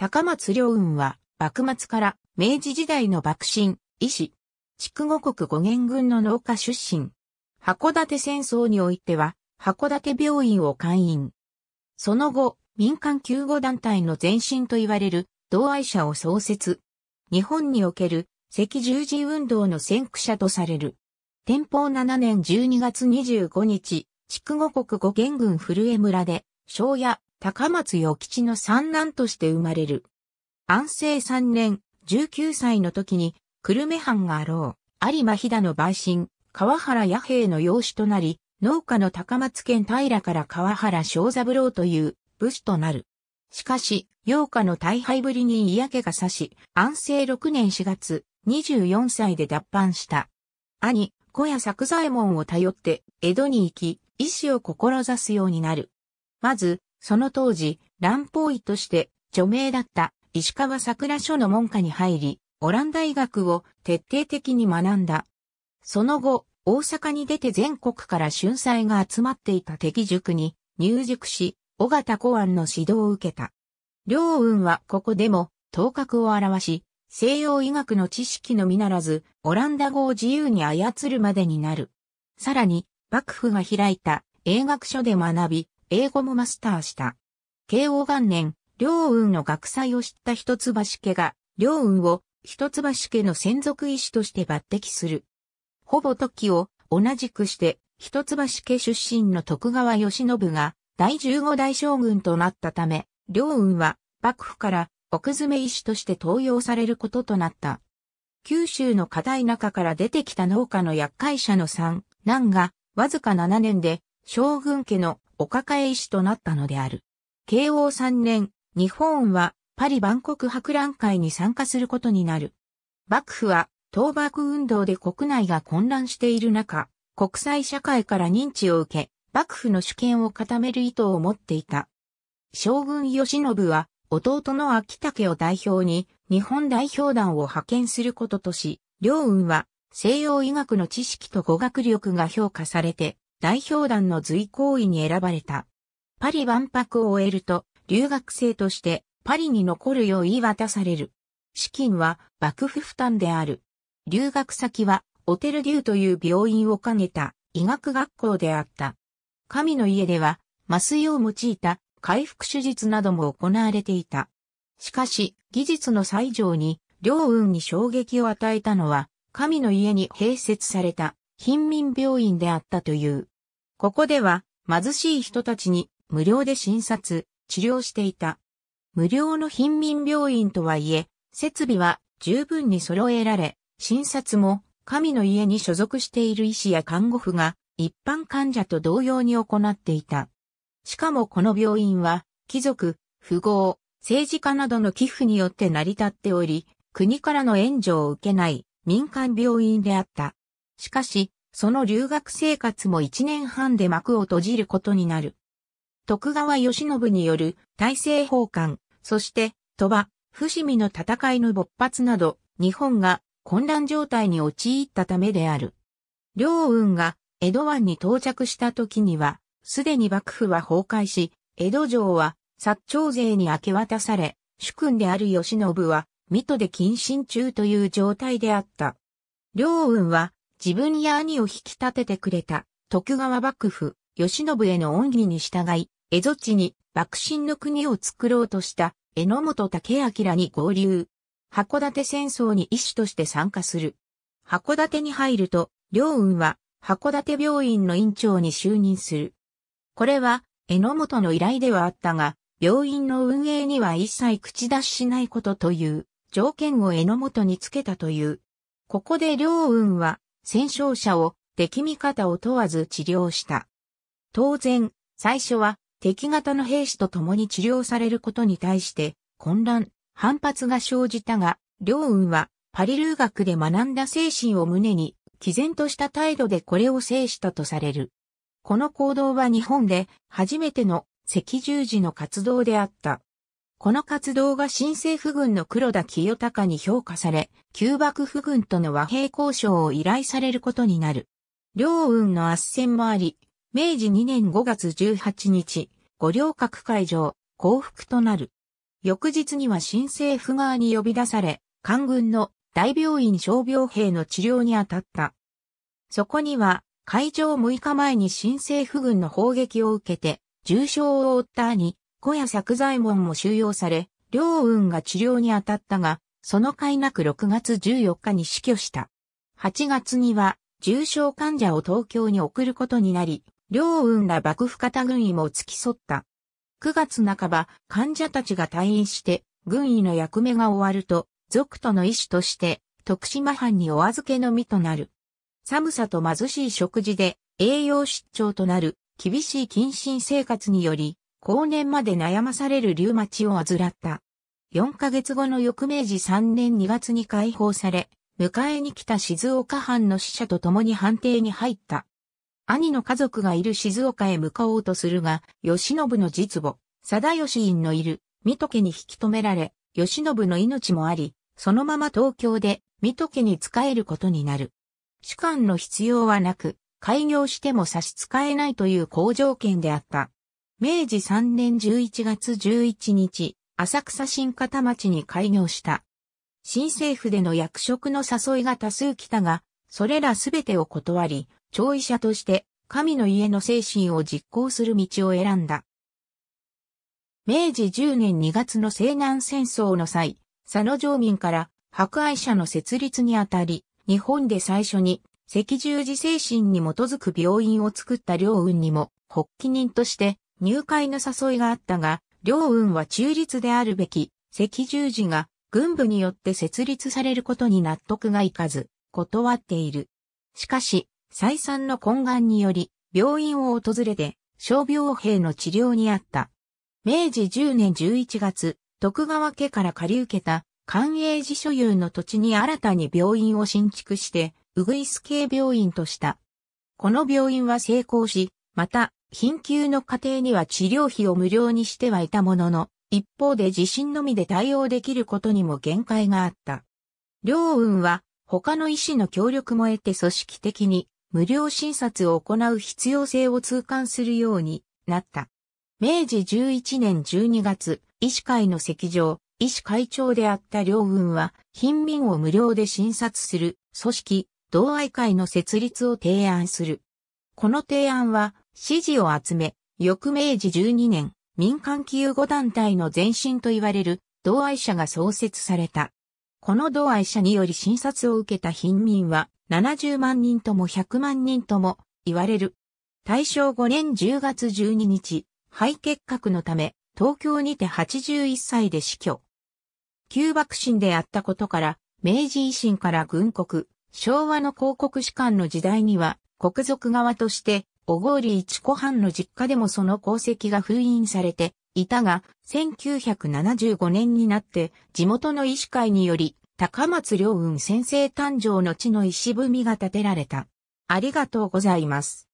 高松良雲は、幕末から明治時代の幕臣、医師、筑後国五元軍の農家出身。函館戦争においては、函館病院を会員。その後、民間救護団体の前身と言われる、同愛者を創設。日本における赤十字運動の先駆者とされる。天保7年12月25日、筑後国五元軍古江村で、庄屋、高松与吉の三男として生まれる。安政三年、19歳の時に、久留米藩があろう、有馬飛騨の陪審、川原弥平の養子となり、農家の高松県平から川原正三郎という武士となる。しかし、洋家の大敗ぶりに嫌気がさし、安政6年4月、24歳で脱藩した。兄、小屋作左衛門を頼って、江戸に行き、医師を志すようになる。まず、その当時、乱法医として著名だった石川桜書の門下に入り、オランダ医学を徹底的に学んだ。その後、大阪に出て全国から春祭が集まっていた敵塾に入塾し、尾形公安の指導を受けた。両運はここでも頭角を表し、西洋医学の知識のみならず、オランダ語を自由に操るまでになる。さらに、幕府が開いた英学書で学び、英語もマスターした。慶応元年、両雲の学祭を知った一橋家が、両雲を一橋家の専属医師として抜擢する。ほぼ時を同じくして、一橋家出身の徳川義信が第15代将軍となったため、両雲は幕府から奥詰め医師として登用されることとなった。九州の課題中から出てきた農家の厄介者の三男が、わずか7年で将軍家のお抱え医師となったのである。慶応3年、日本はパリ万国博覧会に参加することになる。幕府は、倒幕運動で国内が混乱している中、国際社会から認知を受け、幕府の主権を固める意図を持っていた。将軍吉信は、弟の秋武を代表に、日本代表団を派遣することとし、両運は、西洋医学の知識と語学力が評価されて、代表団の随行位に選ばれた。パリ万博を終えると、留学生としてパリに残るよう言い渡される。資金は幕府負担である。留学先はオテルデューという病院を兼ねた医学学校であった。神の家では麻酔を用いた回復手術なども行われていた。しかし、技術の最上に、両運に衝撃を与えたのは、神の家に併設された貧民病院であったという。ここでは貧しい人たちに無料で診察、治療していた。無料の貧民病院とはいえ、設備は十分に揃えられ、診察も神の家に所属している医師や看護婦が一般患者と同様に行っていた。しかもこの病院は、貴族、富豪、政治家などの寄付によって成り立っており、国からの援助を受けない民間病院であった。しかし、その留学生活も1年半で幕を閉じることになる。徳川慶喜による大政奉還、そして鳥羽、伏見の戦いの勃発など、日本が混乱状態に陥ったためである。両運が江戸湾に到着した時には、すでに幕府は崩壊し、江戸城は薩長勢に明け渡され、主君である慶喜は、水戸で謹慎中という状態であった。両運は自分や兄を引き立ててくれた徳川幕府、慶喜への恩義に従い、江戸地に幕臣の国を作ろうとした江本武明に合流。函館戦争に医師として参加する。函館に入ると、両運は函館病院の院長に就任する。これは江本の依頼ではあったが、病院の運営には一切口出ししないことという条件を江本につけたという。ここで両運は戦勝者を敵味方を問わず治療した。当然、最初は敵型の兵士と共に治療されることに対して混乱、反発が生じたが、両運はパリ留学で学んだ精神を胸に、毅然とした態度でこれを制したとされる。この行動は日本で初めての赤十字の活動であった。この活動が新政府軍の黒田清隆に評価され、旧幕府軍との和平交渉を依頼されることになる。両運の圧戦もあり、明治2年5月18日、五稜郭会場、降伏となる。翌日には新政府側に呼び出され、官軍の大病院傷病兵の治療に当たった。そこには、会場6日前に新政府軍の砲撃を受けて、重傷を負った兄、小屋作左衛門も収容され、両運が治療に当たったが、その快なく6月14日に死去した。8月には、重症患者を東京に送ることになり、両運ら幕府方軍医も付き添った。9月半ば、患者たちが退院して、軍医の役目が終わると、族との医師として、徳島藩にお預けの身となる。寒さと貧しい食事で、栄養失調となる、厳しい謹慎生活により、後年まで悩まされるリュウマチを患った。4ヶ月後の翌明治3年2月に解放され、迎えに来た静岡藩の死者と共に判定に入った。兄の家族がいる静岡へ向かおうとするが、吉信の実母、貞義院のいる、水戸家に引き止められ、吉信の命もあり、そのまま東京で、水戸家に仕えることになる。主管の必要はなく、開業しても差し支えないという好条件であった。明治3年11月11日、浅草新片町に開業した。新政府での役職の誘いが多数来たが、それらすべてを断り、調医者として神の家の精神を実行する道を選んだ。明治10年2月の西南戦争の際、佐野城民から博愛者の設立にあたり、日本で最初に赤十字精神に基づく病院を作った両運にも、発起人として入会の誘いがあったが、両運は中立であるべき赤十字が軍部によって設立されることに納得がいかず、断っている。しかし、再三の懇願により、病院を訪れて、傷病兵の治療にあった。明治10年11月、徳川家から借り受けた、官営寺所有の土地に新たに病院を新築して、うぐいす系病院とした。この病院は成功し、また、貧窮の家庭には治療費を無料にしてはいたものの、一方で地震のみで対応できることにも限界があった。両運は他の医師の協力も得て組織的に無料診察を行う必要性を痛感するようになった。明治11年12月、医師会の席上、医師会長であった両軍は、貧民を無料で診察する組織、同愛会の設立を提案する。この提案は、支持を集め、翌明治12年、民間企業護団体の前身と言われる同愛者が創設された。この同愛者により診察を受けた貧民は70万人とも100万人とも言われる。大正5年10月12日、肺結核のため東京にて81歳で死去。旧爆心であったことから、明治維新から軍国、昭和の広告士官の時代には、国賊側として小郡一子藩の実家でもその功績が封印されていたが、1975年になって地元の医師会により、高松良雲先生誕生の地の石踏みが建てられた。ありがとうございます。